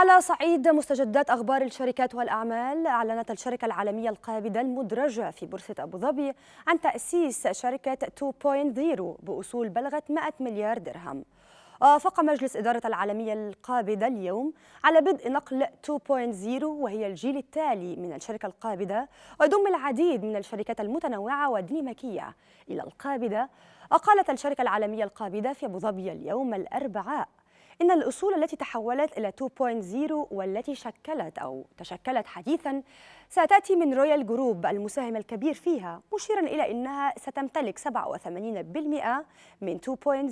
على صعيد مستجدات أخبار الشركات والأعمال أعلنت الشركة العالمية القابضة المدرجة في بورصة أبو ظبي عن تأسيس شركة 2.0 بأصول بلغت 100 مليار درهم وافق مجلس إدارة العالمية القابضة اليوم على بدء نقل 2.0 وهي الجيل التالي من الشركة القابضة ويضم العديد من الشركات المتنوعة والديناميكية إلى القابضة وقالت الشركة العالمية القابضة في أبو ظبي اليوم الأربعاء إن الأصول التي تحولت إلى 2.0 والتي شكلت أو تشكلت حديثا ستأتي من رويال جروب المساهم الكبير فيها مشيرا إلى أنها ستمتلك 87% من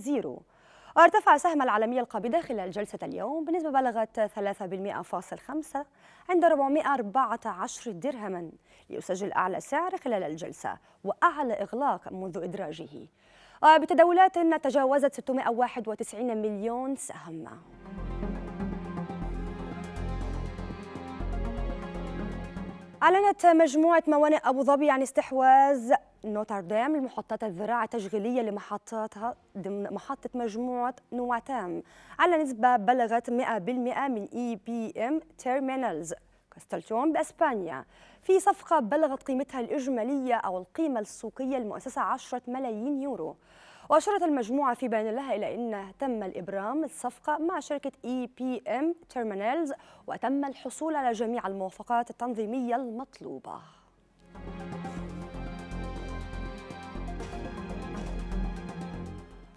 2.0 ارتفع سهم العالمية القابضة خلال جلسة اليوم بنسبة بلغت 3.5 عند 414 درهما ليسجل أعلى سعر خلال الجلسة وأعلى إغلاق منذ إدراجه آه، بتداولات تجاوزت 691 مليون سهم أعلنت مجموعة موانئ أبو ظبي عن استحواذ نوتردام المحطات الذراع التشغيلية لمحطاتها ضمن محطة مجموعة نواتام على نسبة بلغت 100% من اي بي ام تيرمينالز كاستلتون بأسبانيا في صفقة بلغت قيمتها الإجمالية أو القيمة السوقية المؤسسة 10 ملايين يورو وأشارت المجموعة في بيان لها إلى أن تم الإبرام الصفقة مع شركة إي بي إم تيرمينالز وتم الحصول على جميع الموافقات التنظيمية المطلوبة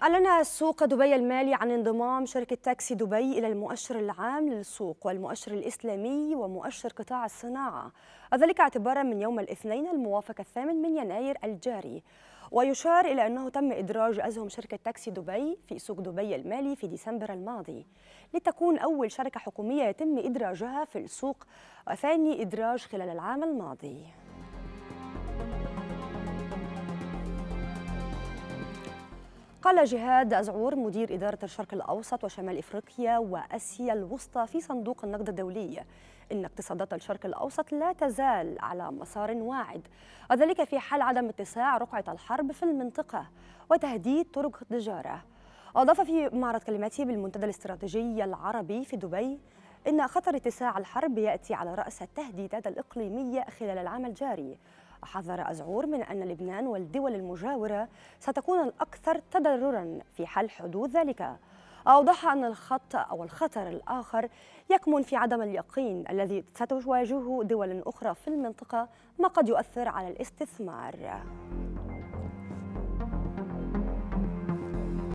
أعلن سوق دبي المالي عن انضمام شركة تاكسي دبي إلى المؤشر العام للسوق والمؤشر الإسلامي ومؤشر قطاع الصناعة وذلك اعتبارا من يوم الاثنين الموافق الثامن من يناير الجاري ويشار إلى أنه تم إدراج أسهم شركة تاكسي دبي في سوق دبي المالي في ديسمبر الماضي لتكون أول شركة حكومية يتم إدراجها في السوق وثاني إدراج خلال العام الماضي قال جهاد أزعور مدير إدارة الشرق الأوسط وشمال إفريقيا وأسيا الوسطى في صندوق النقد الدولي إن اقتصادات الشرق الأوسط لا تزال على مسار واعد وذلك في حال عدم اتساع رقعة الحرب في المنطقة وتهديد طرق التجارة أضاف في معرض كلمته بالمنتدى الاستراتيجي العربي في دبي إن خطر اتساع الحرب يأتي على رأس التهديدات الإقليمية خلال العام الجاري حذر أزعور من أن لبنان والدول المجاورة ستكون الأكثر تضررا في حال حدوث ذلك أوضح أن الخط أو الخطر الآخر يكمن في عدم اليقين الذي ستواجهه دول أخرى في المنطقة ما قد يؤثر على الاستثمار